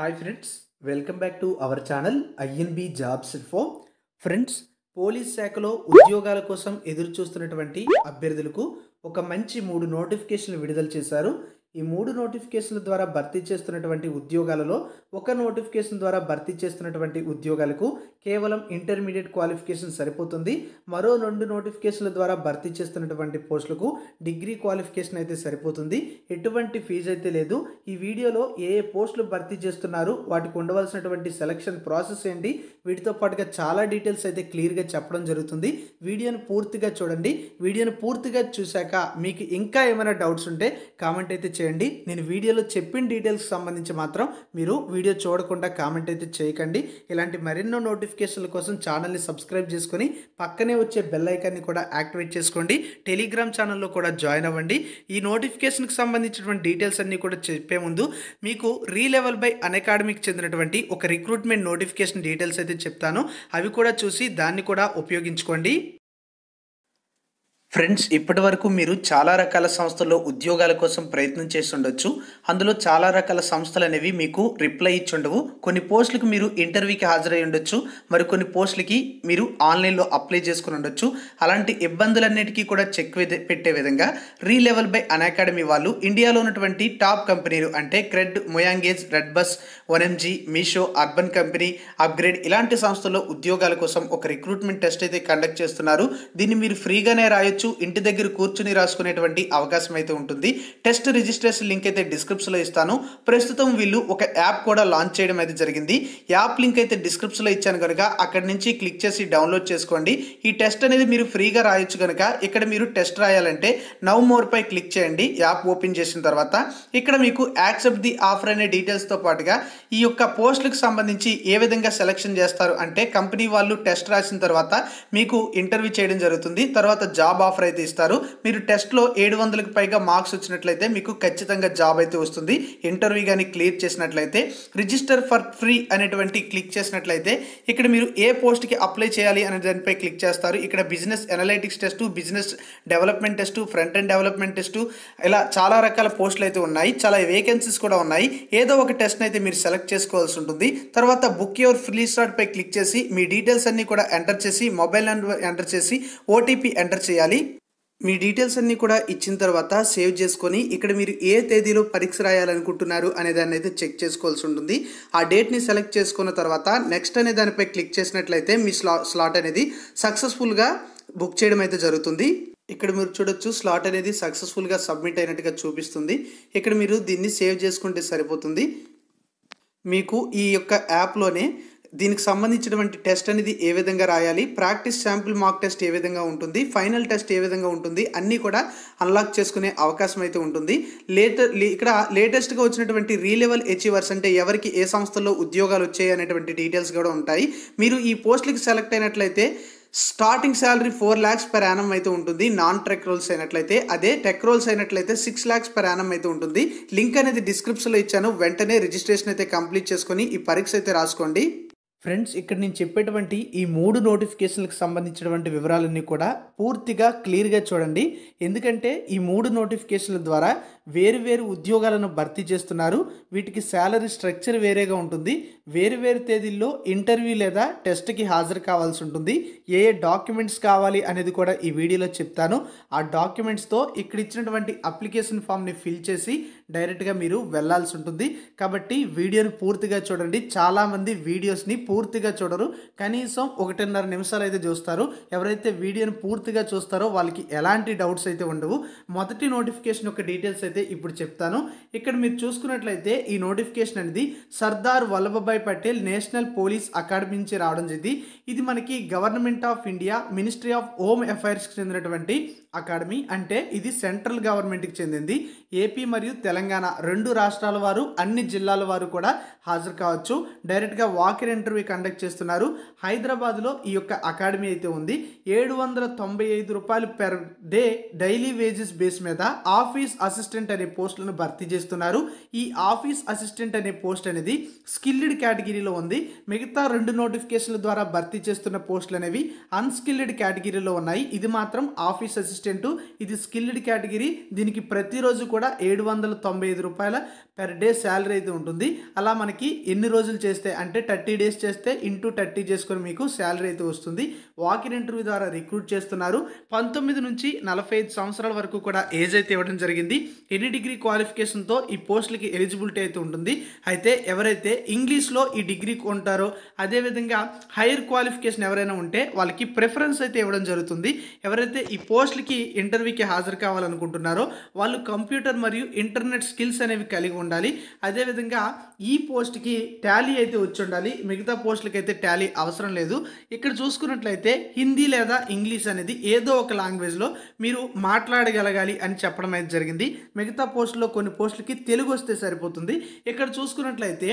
hi friends welcome back to our channel INB jobs for friends police శాఖలో ఉద్యోగాల కోసం ఎదురు చూస్తున్నటువంటి అభ్యర్థులకు ఒక మంచి మూడు నోటిఫికేషన్లు విడుదల చేశారు ఈ మూడు నోటిఫికేషన్ల ద్వారా భర్తీ చేస్తున్నటువంటి ఉద్యోగాలలో ఒక నోటిఫికేషన్ ద్వారా భర్తీ చేస్తున్నటువంటి ఉద్యోగాలకు కేవలం ఇంటర్మీడియట్ క్వాలిఫికేషన్ సరిపోతుంది మరో రెండు నోటిఫికేషన్ల ద్వారా భర్తీ చేస్తున్నటువంటి పోస్టులకు డిగ్రీ క్వాలిఫికేషన్ అయితే సరిపోతుంది ఎటువంటి ఫీజు అయితే లేదు ఈ వీడియోలో ఏ ఏ పోస్టులు భర్తీ చేస్తున్నారు వాటికి ఉండవలసినటువంటి సెలక్షన్ ప్రాసెస్ ఏంటి వీటితో పాటుగా చాలా డీటెయిల్స్ అయితే క్లియర్గా చెప్పడం జరుగుతుంది వీడియోను పూర్తిగా చూడండి వీడియోను పూర్తిగా చూశాక మీకు ఇంకా ఏమైనా డౌట్స్ ఉంటే కామెంట్ అయితే చేయండి నేను వీడియోలో చెప్పిన డీటెయిల్స్ సంబంధించి మాత్రం మీరు వీడియో చూడకుండా కామెంట్ అయితే చేయకండి ఇలాంటి మరెన్నో నోటిఫికేషన్ల కోసం ఛానల్ని సబ్స్క్రైబ్ చేసుకొని పక్కనే వచ్చే బెల్ ఐకాన్ని కూడా యాక్టివేట్ చేసుకోండి టెలిగ్రామ్ ఛానల్లో కూడా జాయిన్ అవ్వండి ఈ నోటిఫికేషన్కి సంబంధించినటువంటి డీటెయిల్స్ అన్నీ కూడా చెప్పే ముందు మీకు రీలెవెల్ బై అకాడమీకి చెందినటువంటి ఒక రిక్రూట్మెంట్ నోటిఫికేషన్ డీటెయిల్స్ అయితే చెప్తాను అవి కూడా చూసి దాన్ని కూడా ఉపయోగించుకోండి ఫ్రెండ్స్ ఇప్పటి వరకు మీరు చాలా రకాల సంస్థల్లో ఉద్యోగాల కోసం ప్రయత్నం ఉండొచ్చు అందులో చాలా రకాల సంస్థలు అనేవి మీకు రిప్లై ఇచ్చుండవు కొన్ని పోస్టులకు మీరు ఇంటర్వ్యూకి హాజరై ఉండొచ్చు మరి కొన్ని పోస్టులకి మీరు ఆన్లైన్లో అప్లై చేసుకుని ఉండొచ్చు అలాంటి ఇబ్బందులన్నిటికీ కూడా చెక్ పెట్టే విధంగా రీలెవెల్ బై అన్ అకాడమీ వాళ్ళు ఇండియాలో ఉన్నటువంటి టాప్ కంపెనీలు అంటే CRED MoEngage RedBus MG Meesho Urban Company upGrad ఇలాంటి సంస్థల్లో ఉద్యోగాల కోసం ఒక రిక్రూట్మెంట్ టెస్ట్ అయితే కండక్ట్ చేస్తున్నారు దీన్ని మీరు ఫ్రీగానే రాయొచ్చు చేయొచ్చు ఇంటి దగ్గర కూర్చుని రాసుకునేటువంటి అవకాశం అయితే ఉంటుంది టెస్ట్ రిజిస్ట్రేషన్ లింక్ అయితే డిస్క్రిప్షన్లో ఇస్తాను ప్రస్తుతం వీళ్ళు ఒక యాప్ కూడా లాంచ్ చేయడం అయితే జరిగింది యాప్ లింక్ అయితే డిస్క్రిప్షన్లో ఇచ్చాను కనుక అక్కడ నుంచి క్లిక్ చేసి డౌన్లోడ్ చేసుకోండి ఈ టెస్ట్ అనేది మీరు ఫ్రీగా రాయొచ్చు కనుక ఇక్కడ మీరు టెస్ట్ రాయాలంటే నవ్ మోర్పై క్లిక్ చేయండి యాప్ ఓపెన్ చేసిన తర్వాత ఇక్కడ మీకు యాక్సెప్ట్ ది ఆఫర్ అనే డీటెయిల్స్తో పాటుగా ఈ యొక్క పోస్టులకు సంబంధించి ఏ విధంగా సెలెక్షన్ చేస్తారు అంటే కంపెనీ వాళ్ళు టెస్ట్ రాసిన తర్వాత మీకు ఇంటర్వ్యూ చేయడం జరుగుతుంది తర్వాత జాబ్ ఆఫర్ అయితే ఇస్తారు మీరు టెస్ట్లో ఏడు వందలకు పైగా మార్క్స్ వచ్చినట్లయితే మీకు ఖచ్చితంగా జాబ్ అయితే వస్తుంది ఇంటర్వ్యూ కానీ క్లియర్ చేసినట్లయితే రిజిస్టర్ ఫర్ ఫ్రీ అనేటువంటి క్లిక్ చేసినట్లయితే ఇక్కడ మీరు ఏ పోస్ట్కి అప్లై చేయాలి అనే దానిపై క్లిక్ చేస్తారు ఇక్కడ business analytics test business development test front end development test ఇలా చాలా రకాల పోస్టులు అయితే ఉన్నాయి చాలా వేకెన్సీస్ కూడా ఉన్నాయి ఏదో ఒక టెస్ట్ అయితే మీరు సెలెక్ట్ చేసుకోవాల్సి ఉంటుంది తర్వాత బుక్ యువర్ ఫ్రీ స్లాట్ పై క్లిక్ చేసి మీ డీటెయిల్స్ అన్ని కూడా ఎంటర్ చేసి మొబైల్ నెంబర్ ఎంటర్ చేసి ఓటీపీ ఎంటర్ చేయాలి మీ డీటెయిల్స్ అన్నీ కూడా ఇచ్చిన తర్వాత సేవ్ చేసుకొని ఇక్కడ మీరు ఏ తేదీలో పరీక్ష రాయాలనుకుంటున్నారు అనే దాన్ని అయితే చెక్ చేసుకోవాల్సి ఉంటుంది ఆ డేట్ని సెలెక్ట్ చేసుకున్న తర్వాత నెక్స్ట్ అనే దానిపై క్లిక్ చేసినట్లయితే మీ స్లా స్లాట్ అనేది సక్సెస్ఫుల్గా బుక్ చేయడం అయితే జరుగుతుంది ఇక్కడ మీరు చూడొచ్చు స్లాట్ అనేది సక్సెస్ఫుల్గా సబ్మిట్ అయినట్టుగా చూపిస్తుంది ఇక్కడ మీరు దీన్ని సేవ్ చేసుకుంటే సరిపోతుంది మీకు ఈ యొక్క యాప్లోనే దీనికి సంబంధించినటువంటి టెస్ట్ అనేది ఏ విధంగా రాయాలి ప్రాక్టీస్ శాంపుల్ మార్క్ టెస్ట్ ఏ విధంగా ఉంటుంది ఫైనల్ టెస్ట్ ఏ విధంగా ఉంటుంది అన్నీ కూడా అన్లాక్ చేసుకునే అవకాశం అయితే ఉంటుంది లేట ఇక్కడ లేటెస్ట్గా వచ్చినటువంటి రీలెవల్ అచీవర్స్ అంటే ఎవరికి ఏ సంస్థల్లో ఉద్యోగాలు వచ్చాయి అనేటువంటి డీటెయిల్స్ కూడా ఉంటాయి మీరు ఈ పోస్ట్లకి సెలెక్ట్ అయినట్లయితే starting salary four lakhs per annum అయితే ఉంటుంది నాన్ ట్రెక్ రోల్స్ అయినట్లయితే అదే టెక్ రోల్స్ అయినట్లయితే సిక్స్ ల్యాక్స్ పర్ యానం అయితే ఉంటుంది లింక్ అనేది డిస్క్రిప్షన్లో ఇచ్చాను వెంటనే రిజిస్ట్రేషన్ అయితే కంప్లీట్ చేసుకొని ఈ పరీక్ష అయితే రాసుకోండి ఫ్రెండ్స్ ఇక్కడ నేను చెప్పేటువంటి ఈ మూడు నోటిఫికేషన్లకు సంబంధించినటువంటి వివరాలన్నీ కూడా పూర్తిగా క్లియర్గా చూడండి ఎందుకంటే ఈ మూడు నోటిఫికేషన్ల ద్వారా వేరు వేరు ఉద్యోగాలను భర్తీ చేస్తున్నారు వీటికి శాలరీ స్ట్రక్చర్ వేరేగా ఉంటుంది వేరు వేరు తేదీల్లో ఇంటర్వ్యూ లేదా టెస్ట్కి హాజరు కావాల్సి ఉంటుంది ఏ ఏ డాక్యుమెంట్స్ కావాలి అనేది కూడా ఈ వీడియోలో చెప్తాను ఆ డాక్యుమెంట్స్తో ఇక్కడ ఇచ్చినటువంటి అప్లికేషన్ ఫామ్ని ఫిల్ చేసి డైరెక్ట్గా మీరు వెళ్ళాల్సి ఉంటుంది కాబట్టి వీడియోని పూర్తిగా చూడండి చాలామంది వీడియోస్ని పూర్తిగా చూడరు కనీసం ఒకటిన్నర నిమిషాలు అయితే చూస్తారు ఎవరైతే వీడియోని పూర్తిగా చూస్తారో వాళ్ళకి ఎలాంటి డౌట్స్ అయితే ఉండవు మొదటి నోటిఫికేషన్ యొక్క డీటెయిల్స్ అయితే ఇప్పుడు చెప్తాను ఇక్కడ మీరు చూసుకున్నట్లయితే ఈ నోటిఫికేషన్ అనేది Sardar Vallabhbhai Patel national police academy నుంచి రావడం జరిగింది ఇది మనకి government of India ministry of home అఫైర్స్కి చెందినటువంటి అకాడమీ అంటే ఇది సెంట్రల్ గవర్నమెంట్కి చెందింది ఏపీ మరియు తెలంగాణ రెండు రాష్ట్రాల వారు అన్ని జిల్లాల వారు కూడా హాజరు కావచ్చు డైరెక్ట్గా వాకిన్ ఇంటర్వ్యూ కండక్ట్ చేస్తున్నారు హైదరాబాద్లో ఈ యొక్క అకాడమీ అయితే ఉంది ఏడు వందల తొంభై ఐదు రూపాయలు per day daily wages base మీద ఆఫీస్ అసిస్టెంట్ అనే పోస్టులను భర్తీ చేస్తున్నారు ఈ ఆఫీస్ అసిస్టెంట్ అనే పోస్ట్ అనేది స్కిల్డ్ కేటగిరీలో ఉంది మిగతా రెండు నోటిఫికేషన్ల ద్వారా భర్తీ చేస్తున్న పోస్టులు అనేవి అన్స్కిల్డ్ కేటగిరీలో ఉన్నాయి ఇది మాత్రం ఆఫీస్ అసిస్టెంట్ అసిస్టెంటు ఇది స్కిల్డ్ కేటగిరీ దీనికి ప్రతిరోజు కూడా ఏడు వందల తొంభై ఐదు రూపాయల పెర్ డే శాలరీ అయితే ఉంటుంది అలా మనకి ఎన్ని రోజులు చేస్తే అంటే థర్టీ డేస్ చేస్తే ఇంటూ థర్టీ చేసుకొని మీకు శాలరీ అయితే వస్తుంది వాకిన్ ఇంటర్వ్యూ ద్వారా రిక్రూట్ చేస్తున్నారు పంతొమ్మిది నుంచి నలభై ఐదు సంవత్సరాల వరకు కూడా ఏజ్ అయితే ఇవ్వడం జరిగింది ఎన్ని డిగ్రీ క్వాలిఫికేషన్తో ఈ పోస్టులకి ఎలిజిబిలిటీ అయితే ఉంటుంది అయితే ఎవరైతే ఇంగ్లీష్లో ఈ డిగ్రీ కొంటారో అదేవిధంగా హైయర్ క్వాలిఫికేషన్ ఎవరైనా ఉంటే వాళ్ళకి ప్రిఫరెన్స్ అయితే ఇవ్వడం జరుగుతుంది ఎవరైతే ఈ పోస్టులకి పోస్టులకి ఇంటర్వ్యూకి హాజరు కావాలనుకుంటున్నారో వాళ్ళు కంప్యూటర్ మరియు ఇంటర్నెట్ స్కిల్స్ అనేవి కలిగి ఉండాలి అదేవిధంగా ఈ పోస్ట్కి టాలీ అయితే వచ్చి ఉండాలి మిగతా పోస్టులకి అయితే టాలీ అవసరం లేదు ఇక్కడ చూసుకున్నట్లయితే హిందీ లేదా ఇంగ్లీష్ అనేది ఏదో ఒక లాంగ్వేజ్లో మీరు మాట్లాడగలగాలి అని చెప్పడం అయితే జరిగింది మిగతా పోస్టులో కొన్ని పోస్టులకి తెలుగు వస్తే సరిపోతుంది ఇక్కడ చూసుకున్నట్లయితే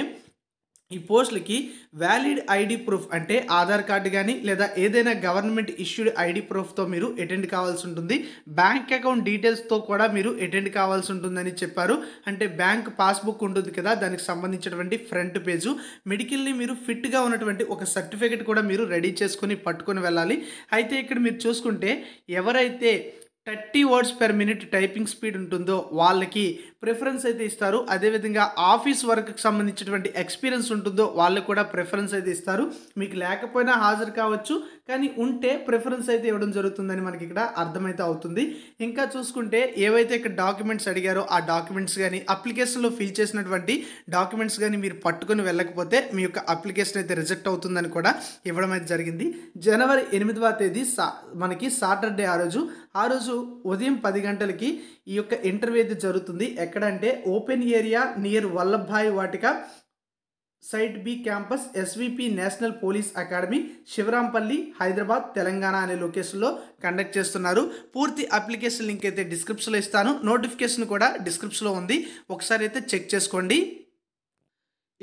ఈ పోస్టులకి వ్యాలిడ్ ఐడి ప్రూఫ్ అంటే ఆధార్ కార్డు కానీ లేదా ఏదైనా గవర్నమెంట్ ఇష్యూడ్ ఐడి ప్రూఫ్తో మీరు అటెండ్ కావాల్సి ఉంటుంది బ్యాంక్ అకౌంట్ డీటెయిల్స్తో కూడా మీరు అటెండ్ కావాల్సి ఉంటుందని చెప్పారు అంటే బ్యాంక్ పాస్బుక్ ఉంటుంది కదా దానికి సంబంధించినటువంటి ఫ్రంట్ పేజు మెడికల్ని మీరు ఫిట్గా ఉన్నటువంటి ఒక సర్టిఫికెట్ కూడా మీరు రెడీ చేసుకుని పట్టుకొని వెళ్ళాలి అయితే ఇక్కడ మీరు చూసుకుంటే ఎవరైతే thirty words per minute typing speed ఉంటుందో వాళ్ళకి ప్రిఫరెన్స్ అయితే ఇస్తారు అదేవిధంగా ఆఫీస్ వర్క్కి సంబంధించినటువంటి ఎక్స్పీరియన్స్ ఉంటుందో వాళ్ళకు కూడా ప్రిఫరెన్స్ అయితే ఇస్తారు మీకు లేకపోయినా హాజరు కావచ్చు కానీ ఉంటే ప్రిఫరెన్స్ అయితే ఇవ్వడం జరుగుతుందని మనకి ఇక్కడ అర్థమైతే అవుతుంది ఇంకా చూసుకుంటే ఏవైతే ఇక్కడ డాక్యుమెంట్స్ అడిగారో ఆ డాక్యుమెంట్స్ కానీ అప్లికేషన్లో ఫిల్ చేసినటువంటి డాక్యుమెంట్స్ కానీ మీరు పట్టుకొని వెళ్ళకపోతే మీ యొక్క అప్లికేషన్ అయితే రిజెక్ట్ అవుతుందని కూడా ఇవ్వడం అయితే జరిగింది జనవరి ఎనిమిదవ తేదీ సా మనకి సాటర్డే ఆ రోజు ఆ రోజు ఉదయం పది గంటలకి ఈ యొక్క ఇంటర్వ్యూ అయితే జరుగుతుంది ఎక్కడ ఎక్కడంటే open area near Vallabhbhai Vatika site B campus SVP national police academy Shivarampalli Hyderabad Telangana అనే లొకేషన్లో కండక్ట్ చేస్తున్నారు పూర్తి అప్లికేషన్ లింక్ అయితే డిస్క్రిప్షన్లో ఇస్తాను నోటిఫికేషన్ కూడా డిస్క్రిప్షన్లో ఉంది ఒకసారి అయితే చెక్ చేసుకోండి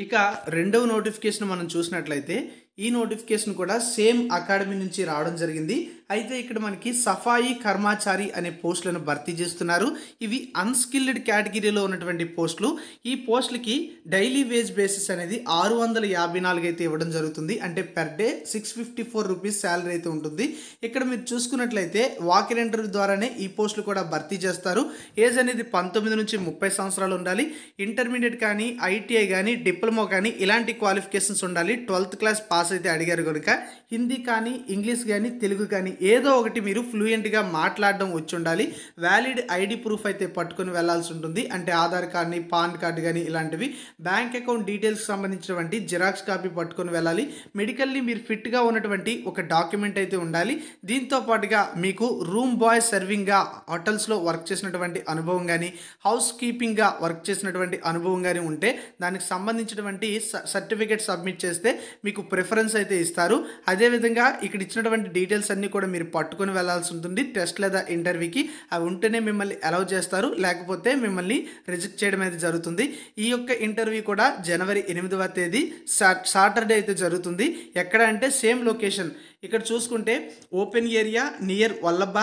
ఇక రెండవ నోటిఫికేషన్ మనం చూసినట్లయితే ఈ నోటిఫికేషన్ కూడా సేమ్ అకాడమీ నుంచి రావడం జరిగింది అయితే ఇక్కడ మనకి సఫాయి కర్మాచారి అనే పోస్టులను భర్తీ చేస్తున్నారు ఇవి అన్స్కిల్డ్ కేటగిరీలో ఉన్నటువంటి పోస్టులు ఈ పోస్టులకి డైలీ వేజ్ బేసిస్ అనేది ఆరు వందల యాభై నాలుగు అయితే ఇవ్వడం జరుగుతుంది అంటే per day six fifty four rupees salary అయితే ఉంటుంది ఇక్కడ మీరు చూసుకున్నట్లయితే వాకిర్ ఇంటర్వ్యూ ద్వారానే ఈ పోస్టులు కూడా భర్తీ చేస్తారు ఏజ్ అనేది పంతొమ్మిది నుంచి ముప్పై సంవత్సరాలు ఉండాలి ఇంటర్మీడియట్ కానీ ఐటీఐ కానీ డిప్లొమా కానీ ఇలాంటి క్వాలిఫికేషన్స్ ఉండాలి ట్వెల్త్ క్లాస్ పాస్ అయితే అడిగారు కనుక హిందీ కానీ ఇంగ్లీష్ కానీ తెలుగు కానీ ఏదో ఒకటి మీరు ఫ్లూయెంట్గా మాట్లాడడం వచ్చి ఉండాలి వ్యాలిడ్ ఐడి ప్రూఫ్ అయితే పట్టుకుని వెళ్లాల్సి ఉంటుంది అంటే ఆధార్ కార్డ్ని పాన్ కార్డ్ కానీ ఇలాంటివి బ్యాంక్ అకౌంట్ డీటెయిల్స్కి సంబంధించినటువంటి జిరాక్స్ కాపీ పట్టుకొని వెళ్ళాలి మెడికల్లీ మీరు ఫిట్గా ఉన్నటువంటి ఒక డాక్యుమెంట్ అయితే ఉండాలి దీంతో పాటుగా మీకు రూమ్ బాయ్ సర్వింగ్గా హోటల్స్లో వర్క్ చేసినటువంటి అనుభవం కానీ హౌస్ కీపింగ్గా వర్క్ చేసినటువంటి అనుభవం కానీ ఉంటే దానికి సంబంధించినటువంటి సర్టిఫికేట్ సబ్మిట్ చేస్తే మీకు ప్రిఫరెన్స్ అయితే ఇస్తారు అదేవిధంగా ఇక్కడ ఇచ్చినటువంటి డీటెయిల్స్ అన్నీ కూడా మీరు పట్టుకొని వెళ్లాల్సి ఉంటుంది టెస్ట్ లేదా ఇంటర్వ్యూకి అవి ఉంటేనే మిమ్మల్ని అలౌ చేస్తారు లేకపోతే మిమ్మల్ని రిజెక్ట్ చేయడం అయితే జరుగుతుంది ఈ యొక్క ఇంటర్వ్యూ కూడా జనవరి ఎనిమిదవ తేదీ సాటర్డే అయితే జరుగుతుంది ఎక్కడ అంటే సేమ్ లొకేషన్ ఇక్కడ చూసుకుంటే open area near Vallabh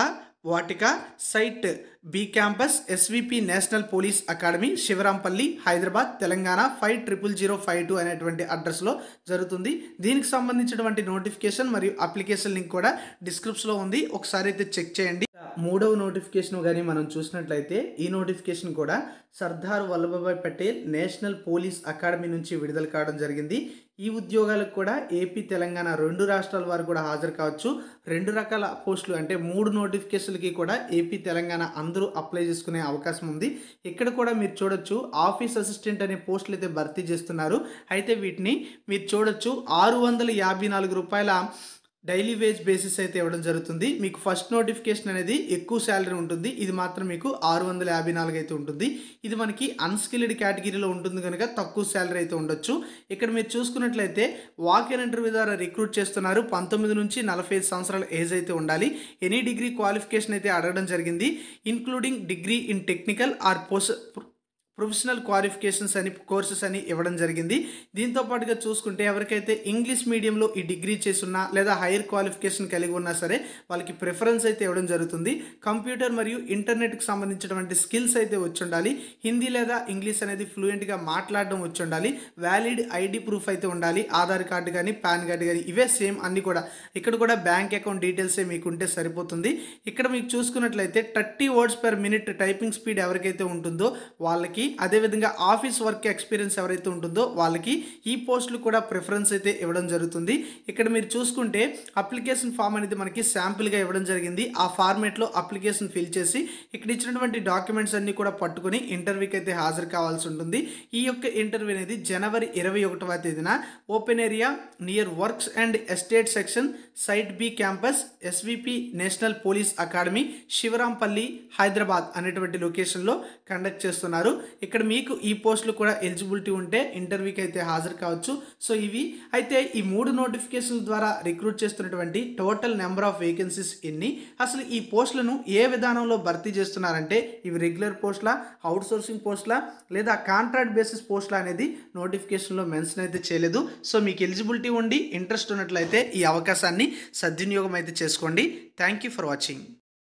Vatika site B campus SVP national police academy Shivarampalli Hyderabad Telangana five triple zero five two అనేటువంటి అడ్రస్లో జరుగుతుంది దీనికి సంబంధించినటువంటి నోటిఫికేషన్ మరియు అప్లికేషన్ లింక్ కూడా డిస్క్రిప్షన్లో ఉంది ఒకసారి అయితే చెక్ చేయండి మూడవ నోటిఫికేషన్ కానీ మనం చూసినట్లయితే ఈ నోటిఫికేషన్ కూడా Sardar Vallabhbhai Patel national police academy నుంచి విడుదల కావడం జరిగింది ఈ ఉద్యోగాలకు కూడా ఏపీ తెలంగాణ రెండు రాష్ట్రాల వారు కూడా హాజరు కావచ్చు రెండు రకాల పోస్టులు అంటే మూడు నోటిఫికేషన్లకి కూడా ఏపీ తెలంగాణ అందరూ అప్లై చేసుకునే అవకాశం ఉంది ఇక్కడ కూడా మీరు చూడొచ్చు ఆఫీస్ అసిస్టెంట్ అనే పోస్టులు అయితే భర్తీ చేస్తున్నారు అయితే వీటిని మీరు చూడొచ్చు ఆరు వందల యాభై నాలుగు రూపాయల డైలీ వేజ్ బేసిస్ అయితే ఇవ్వడం జరుగుతుంది మీకు ఫస్ట్ నోటిఫికేషన్ అనేది ఎక్కువ శాలరీ ఉంటుంది ఇది మాత్రం మీకు ఆరు వందల యాభై నాలుగు అయితే ఉంటుంది ఇది మనకి అన్స్కిల్డ్ కేటగిరీలో ఉంటుంది కనుక తక్కువ శాలరీ అయితే ఉండొచ్చు ఇక్కడ మీరు చూసుకున్నట్లయితే వాక్ ఇన్ ఇంటర్వ్యూ ద్వారా రిక్రూట్ చేస్తున్నారు పంతొమ్మిది నుంచి నలభై ఐదు సంవత్సరాల ఏజ్ అయితే ఉండాలి ఎనీ డిగ్రీ క్వాలిఫికేషన్ అయితే అడగడం జరిగింది including degree in technical or post professional qualifications అని కోర్సెస్ అని ఇవ్వడం జరిగింది దీంతో పాటుగా చూసుకుంటే ఎవరికైతే ఇంగ్లీష్ మీడియంలో ఈ డిగ్రీ చేసున్నా లేదా హైయర్ క్వాలిఫికేషన్ కలిగి ఉన్నా సరే వాళ్ళకి ప్రిఫరెన్స్ అయితే ఇవ్వడం జరుగుతుంది కంప్యూటర్ మరియు ఇంటర్నెట్కి సంబంధించినటువంటి స్కిల్స్ అయితే వచ్చి ఉండాలి హిందీ లేదా ఇంగ్లీష్ అనేది ఫ్లూయెంట్గా మాట్లాడడం వచ్చి ఉండాలి వ్యాలిడ్ ఐడి ప్రూఫ్ అయితే ఉండాలి ఆధార్ కార్డు కానీ పాన్ కార్డు కానీ ఇవే సేమ్ అన్నీ కూడా ఇక్కడ కూడా బ్యాంక్ అకౌంట్ డీటెయిల్సే మీకు ఉంటే సరిపోతుంది ఇక్కడ మీకు చూసుకున్నట్లయితే thirty words per minute typing speed ఎవరికైతే ఉంటుందో వాళ్ళకి అదేవిధంగా ఆఫీస్ వర్క్ ఎక్స్పీరియన్స్ ఎవరైతే ఉంటుందో వాళ్ళకి ఈ పోస్టులు కూడా ప్రిఫరెన్స్ అయితే ఇవ్వడం జరుగుతుంది ఇక్కడ మీరు చూసుకుంటే అప్లికేషన్ ఫామ్ అనేది మనకి శాంపుల్గా ఇవ్వడం జరిగింది ఆ ఫార్మేట్లో అప్లికేషన్ ఫిల్ చేసి ఇక్కడ ఇచ్చినటువంటి డాక్యుమెంట్స్ అన్నీ కూడా పట్టుకొని ఇంటర్వ్యూకి అయితే హాజరు కావాల్సి ఉంటుంది ఈ యొక్క ఇంటర్వ్యూ అనేది జనవరి ఇరవై ఒకటవ తేదీన open area near works and estate section site B campus SVP national police academy Shivarampalli Hyderabad అనేటువంటి లొకేషన్లో కండక్ట్ చేస్తున్నారు ఇక్కడ మీకు ఈ పోస్టులు కూడా ఎలిజిబిలిటీ ఉంటే ఇంటర్వ్యూకి అయితే హాజరు కావచ్చు సో ఇవి అయితే ఈ మూడు నోటిఫికేషన్ల ద్వారా రిక్రూట్ చేస్తున్నటువంటి టోటల్ నెంబర్ ఆఫ్ వేకెన్సీస్ ఎన్ని అసలు ఈ పోస్టులను ఏ విధానంలో భర్తీ చేస్తున్నారంటే ఇవి రెగ్యులర్ పోస్టులా అవుట్ సోర్సింగ్ పోస్టులా లేదా కాంట్రాక్ట్ బేసిస్ పోస్టులా అనేది నోటిఫికేషన్లో మెన్షన్ అయితే చేయలేదు సో మీకు ఎలిజిబిలిటీ ఉండి ఇంట్రెస్ట్ ఉన్నట్లయితే ఈ అవకాశాన్ని సద్వినియోగం అయితే చేసుకోండి థ్యాంక్ యూ ఫర్ వాచింగ్